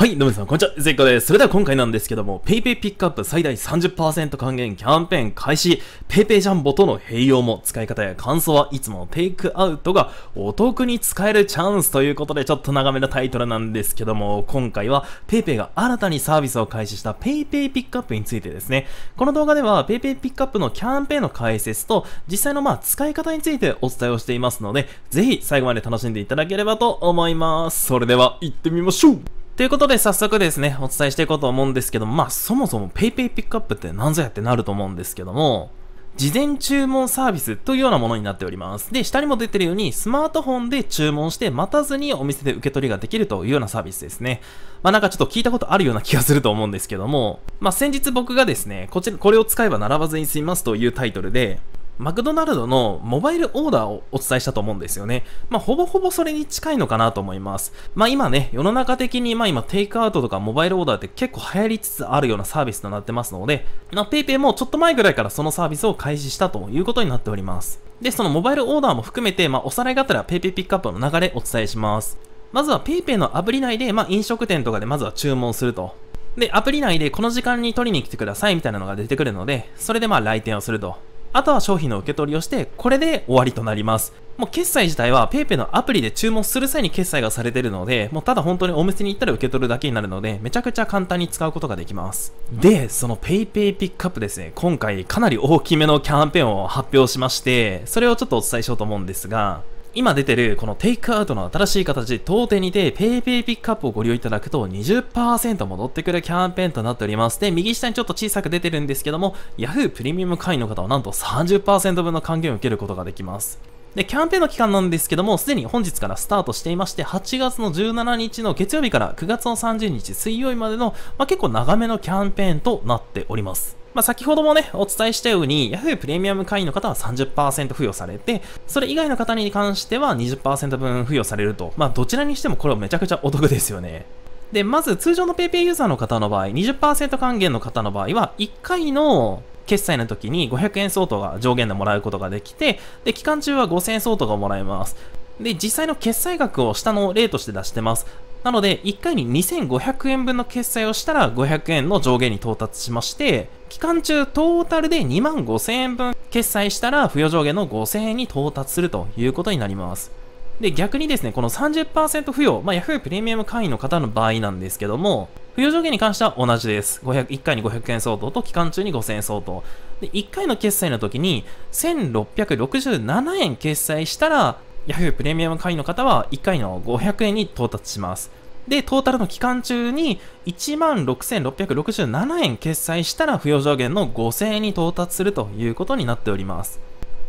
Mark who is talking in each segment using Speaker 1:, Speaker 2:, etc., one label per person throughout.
Speaker 1: はい、どうもさん、こんにちは。ゼッこです。それでは今回なんですけども、PayPay ピックアップ最大30%還元キャンペーン開始、PayPay ジャンボとの併用も使い方や感想はいつものテイクアウトがお得に使えるチャンスということで、ちょっと長めのタイトルなんですけども、今回は PayPay が新たにサービスを開始した PayPay ピックアップについてですね、この動画では PayPay ピックアップのキャンペーンの解説と、実際のまあ使い方についてお伝えをしていますので、ぜひ最後まで楽しんでいただければと思います。それでは行ってみましょうということで早速ですね、お伝えしていこうと思うんですけども、まあそもそも PayPay ピックアップって何ぞやってなると思うんですけども、事前注文サービスというようなものになっております。で、下にも出てるように、スマートフォンで注文して待たずにお店で受け取りができるというようなサービスですね。まあなんかちょっと聞いたことあるような気がすると思うんですけども、まあ先日僕がですね、こちら、これを使えば並ばずに済みますというタイトルで、マクドナルドのモバイルオーダーをお伝えしたと思うんですよね。まあ、ほぼほぼそれに近いのかなと思います。まあ、今ね、世の中的に、まあ、今、テイクアウトとかモバイルオーダーって結構流行りつつあるようなサービスとなってますので、まあ、PayPay もちょっと前ぐらいからそのサービスを開始したということになっております。で、そのモバイルオーダーも含めて、まあ、おさらいがあったら PayPay ピックアップの流れお伝えします。まずは PayPay のアプリ内で、まあ、飲食店とかでまずは注文すると。で、アプリ内でこの時間に取りに来てくださいみたいなのが出てくるので、それでまあ来店をすると。あとは商品の受け取りをして、これで終わりとなります。もう決済自体は PayPay のアプリで注文する際に決済がされてるので、もうただ本当にお店に行ったら受け取るだけになるので、めちゃくちゃ簡単に使うことができます。で、その PayPay ピックアップですね、今回かなり大きめのキャンペーンを発表しまして、それをちょっとお伝えしようと思うんですが、今出てるこのテイクアウトの新しい形、当店にて PayPay ピックアップをご利用いただくと20%戻ってくるキャンペーンとなっております。で、右下にちょっと小さく出てるんですけども、Yahoo プレミアム会員の方はなんと30%分の還元を受けることができます。で、キャンペーンの期間なんですけども、すでに本日からスタートしていまして、8月の17日の月曜日から9月の30日水曜日までの、まあ、結構長めのキャンペーンとなっております。まあ、先ほどもね、お伝えしたように、Yahoo プレミアム会員の方は30%付与されて、それ以外の方に関しては20%分付与されると、まあ、どちらにしてもこれはめちゃくちゃお得ですよね。で、まず通常の PayPay ユーザーの方の場合、20%還元の方の場合は、1回の決済の時に500円相当が上限でもらうことができて、で、期間中は5000円相当がもらえます。で、実際の決済額を下の例として出してます。なので、1回に2500円分の決済をしたら500円の上限に到達しまして、期間中トータルで2万5000円分決済したら付与上限の5000円に到達するということになります。で、逆にですね、この30%付与、まあ、Yahoo プレミアム会員の方の場合なんですけども、付与上限に関しては同じです。1回に500円相当と期間中に5000円相当。で、1回の決済の時に1667円決済したら、Yahoo プレミアム会員の方は1回の500円に到達します。で、トータルの期間中に16,667円決済したら付与上限の5000円に到達するということになっております。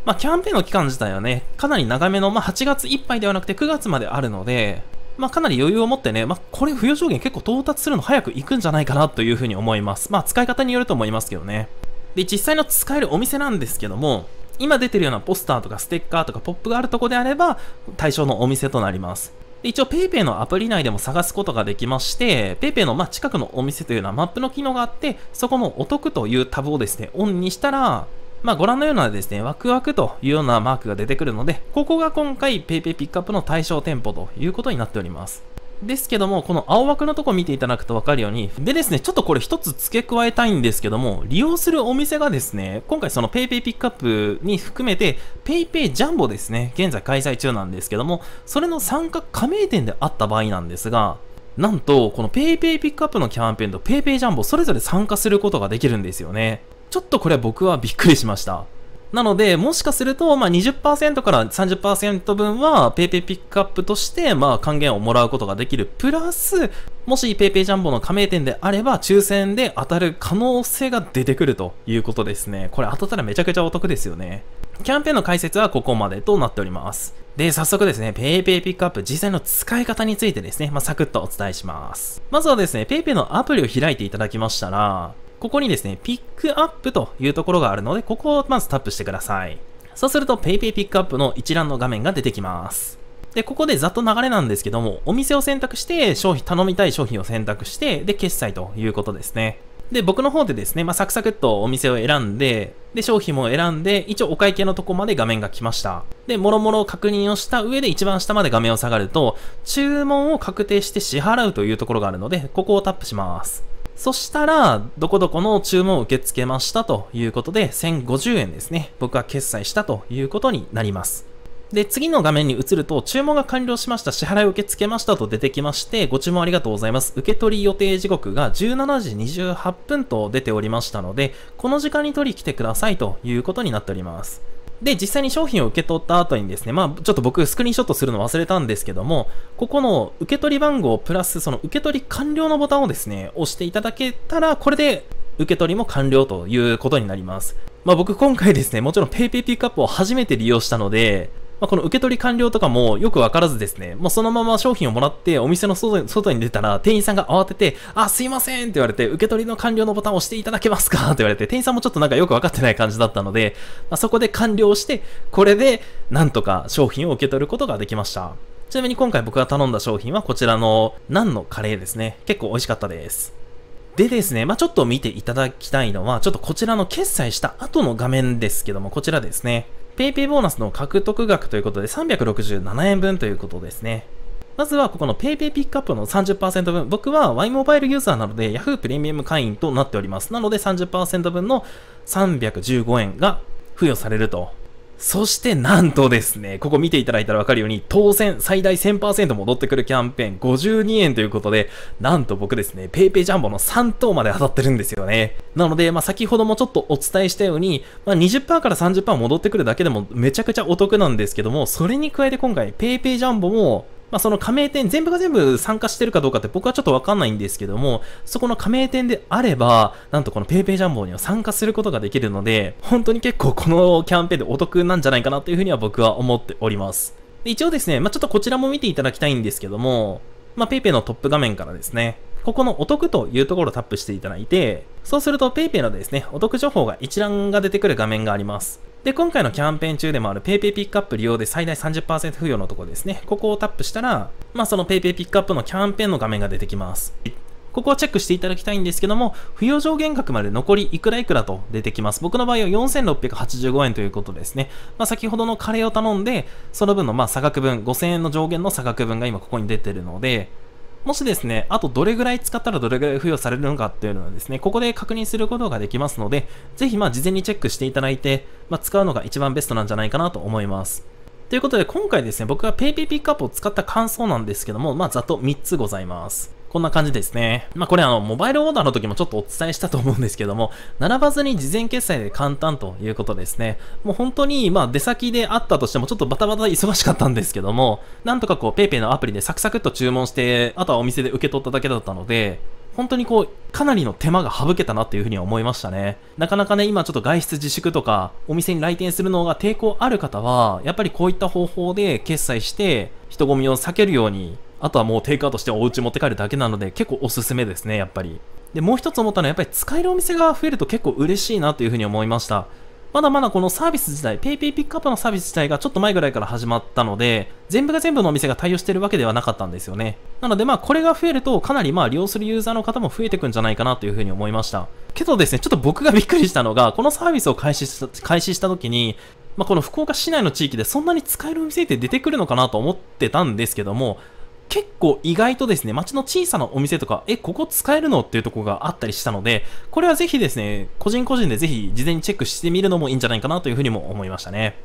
Speaker 1: まあ、キャンペーンの期間自体はね、かなり長めの、まあ、8月いっぱいではなくて9月まであるので、まあ、かなり余裕を持ってね、まあ、これ付与上限結構到達するの早く行くんじゃないかなというふうに思います。まあ、使い方によると思いますけどね。で、実際の使えるお店なんですけども、今出てるようなポスターとかステッカーとかポップがあるとこであれば対象のお店となります。で一応 PayPay のアプリ内でも探すことができまして、PayPay のま近くのお店というのはマップの機能があって、そこのお得というタブをですね、オンにしたら、まあ、ご覧のようなですね、ワクワクというようなマークが出てくるので、ここが今回 PayPay ピックアップの対象店舗ということになっております。ですけども、この青枠のとこ見ていただくとわかるように、でですね、ちょっとこれ一つ付け加えたいんですけども、利用するお店がですね、今回その PayPay ピックアップに含めて、PayPay ジャンボですね、現在開催中なんですけども、それの参加加盟店であった場合なんですが、なんと、この PayPay ピックアップのキャンペーンと PayPay ジャンボそれぞれ参加することができるんですよね。ちょっとこれ僕はびっくりしました。なので、もしかすると、まあ20%から30%分は PayPay ピックアップとして、まあ還元をもらうことができる。プラス、もし PayPay ジャンボの加盟店であれば、抽選で当たる可能性が出てくるということですね。これ当たったらめちゃくちゃお得ですよね。キャンペーンの解説はここまでとなっております。で、早速ですね、PayPay ピックアップ実際の使い方についてですね、まあ、サクッとお伝えします。まずはですね、PayPay のアプリを開いていただきましたら、ここにですね、ピックアップというところがあるので、ここをまずタップしてください。そうすると PayPay ピックアップの一覧の画面が出てきます。で、ここでざっと流れなんですけども、お店を選択して、商品、頼みたい商品を選択して、で、決済ということですね。で、僕の方でですね、まあ、サクサクっとお店を選んで、で、商品も選んで、一応お会計のとこまで画面が来ました。で、もろもろ確認をした上で一番下まで画面を下がると、注文を確定して支払うというところがあるので、ここをタップします。そしたら、どこどこの注文を受け付けましたということで、1050円ですね。僕は決済したということになります。で、次の画面に移ると、注文が完了しました、支払いを受け付けましたと出てきまして、ご注文ありがとうございます。受け取り予定時刻が17時28分と出ておりましたので、この時間に取り来てくださいということになっております。で、実際に商品を受け取った後にですね、まあ、ちょっと僕、スクリーンショットするの忘れたんですけども、ここの受け取り番号プラス、その受け取り完了のボタンをですね、押していただけたら、これで受け取りも完了ということになります。まあ僕今回ですね、もちろん PayPay ピックアップを初めて利用したので、まあ、この受け取り完了とかもよくわからずですね、もうそのまま商品をもらってお店の外に出たら店員さんが慌てて、あ、すいませんって言われて、受け取りの完了のボタンを押していただけますかって言われて、店員さんもちょっとなんかよくわかってない感じだったので、まあ、そこで完了して、これでなんとか商品を受け取ることができました。ちなみに今回僕が頼んだ商品はこちらのナンのカレーですね。結構美味しかったです。でですね、まあ、ちょっと見ていただきたいのは、ちょっとこちらの決済した後の画面ですけども、こちらですね。ペイペイボーナスの獲得額ということで367円分ということですね。まずはここのペイペイピックアップの30%分。僕は Y モバイルユーザーなので Yahoo プレミアム会員となっております。なので30%分の315円が付与されるとそしてなんとですね、ここ見ていただいたらわかるように、当選最大1000%戻ってくるキャンペーン52円ということで、なんと僕ですね、PayPay ジャンボの3等まで当たってるんですよね。なので、まあ、先ほどもちょっとお伝えしたように、まあ、20%から30%戻ってくるだけでもめちゃくちゃお得なんですけども、それに加えて今回 PayPay ジャンボもまあ、その加盟店全部が全部参加してるかどうかって僕はちょっとわかんないんですけども、そこの加盟店であれば、なんとこの PayPay ジャンボには参加することができるので、本当に結構このキャンペーンでお得なんじゃないかなというふうには僕は思っております。一応ですね、まあ、ちょっとこちらも見ていただきたいんですけども、まあ、PayPay のトップ画面からですね、ここのお得というところをタップしていただいて、そうすると PayPay のですね、お得情報が一覧が出てくる画面があります。で、今回のキャンペーン中でもある PayPay ピックアップ利用で最大30%付与のところですね。ここをタップしたら、まあその PayPay ピックアップのキャンペーンの画面が出てきます。ここをチェックしていただきたいんですけども、不要上限額まで残りいくらいくらと出てきます。僕の場合は4685円ということですね。まあ、先ほどのカレーを頼んで、その分のま差額分、5000円の上限の差額分が今ここに出てるので、もしですね、あとどれぐらい使ったらどれぐらい付与されるのかっていうのはですね、ここで確認することができますので、ぜひまあ事前にチェックしていただいて、まあ、使うのが一番ベストなんじゃないかなと思います。ということで今回ですね、僕が PayPay ピックアップを使った感想なんですけども、まあざっと3つございます。こんな感じですね。まあ、これあの、モバイルオーダーの時もちょっとお伝えしたと思うんですけども、並ばずに事前決済で簡単ということですね。もう本当に、ま出先であったとしてもちょっとバタバタ忙しかったんですけども、なんとかこう、PayPay のアプリでサクサクっと注文して、あとはお店で受け取っただけだったので、本当にこう、かなりの手間が省けたなっていうふうには思いましたね。なかなかね、今ちょっと外出自粛とか、お店に来店するのが抵抗ある方は、やっぱりこういった方法で決済して、人混みを避けるようにあとはもうテイクアウトしてお家持って帰るだけなので、結構おすすめですね、やっぱり。で、もう一つ思ったのは、やっぱり使えるお店が増えると結構嬉しいなというふうに思いました。まだまだこのサービス自体、PayPay ピックアップのサービス自体がちょっと前ぐらいから始まったので、全部が全部のお店が対応してるわけではなかったんですよね。なのでまあこれが増えるとかなりまあ利用するユーザーの方も増えてくんじゃないかなというふうに思いました。けどですね、ちょっと僕がびっくりしたのが、このサービスを開始した、開始した時に、まあ、この福岡市内の地域でそんなに使えるお店って出てくるのかなと思ってたんですけども、結構意外とですね、街の小さなお店とか、え、ここ使えるのっていうとこがあったりしたので、これはぜひですね、個人個人でぜひ事前にチェックしてみるのもいいんじゃないかなというふうにも思いましたね。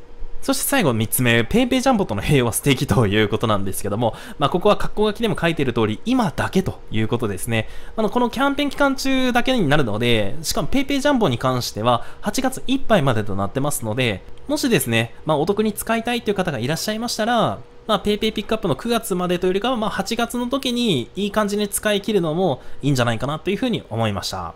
Speaker 1: そして最後3つ目、PayPay ジャンボとの併用は素敵ということなんですけども、まあ、ここは格好書きでも書いている通り、今だけということですね。あの、このキャンペーン期間中だけになるので、しかも PayPay ジャンボに関しては、8月いっぱいまでとなってますので、もしですね、まあ、お得に使いたいという方がいらっしゃいましたら、まあ、PayPay ピックアップの9月までというよりかは、まあ、8月の時にいい感じに使い切るのもいいんじゃないかなというふうに思いました。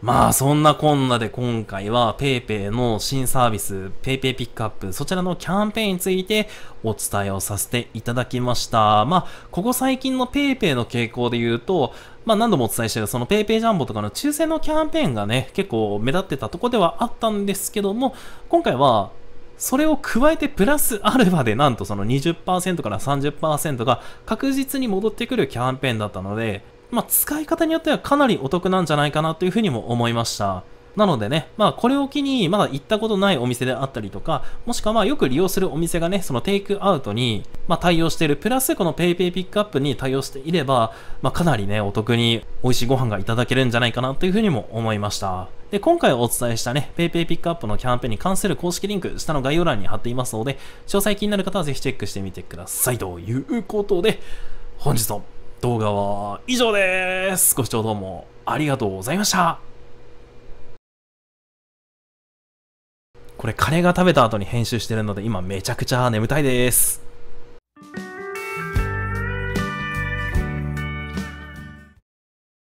Speaker 1: まあそんなこんなで今回は PayPay の新サービス PayPay ピックアップそちらのキャンペーンについてお伝えをさせていただきました。まあここ最近の PayPay の傾向で言うとまあ何度もお伝えしてるその PayPay ジャンボとかの抽選のキャンペーンがね結構目立ってたとこではあったんですけども今回はそれを加えてプラスアルファでなんとその20%から30%が確実に戻ってくるキャンペーンだったので、まあ、使い方によってはかなりお得なんじゃないかなというふうにも思いました。なのでね、まあこれを機に、まだ行ったことないお店であったりとか、もしくはまあよく利用するお店がね、そのテイクアウトに、まあ、対応している、プラスこの PayPay ピックアップに対応していれば、まあかなりね、お得に美味しいご飯がいただけるんじゃないかなというふうにも思いました。で、今回お伝えしたね、PayPay ピックアップのキャンペーンに関する公式リンク、下の概要欄に貼っていますので、詳細気になる方はぜひチェックしてみてください。ということで、本日の動画は以上です。ご視聴どうもありがとうございました。これカレーが食べた後に編集してるので今めちゃくちゃ眠たいです。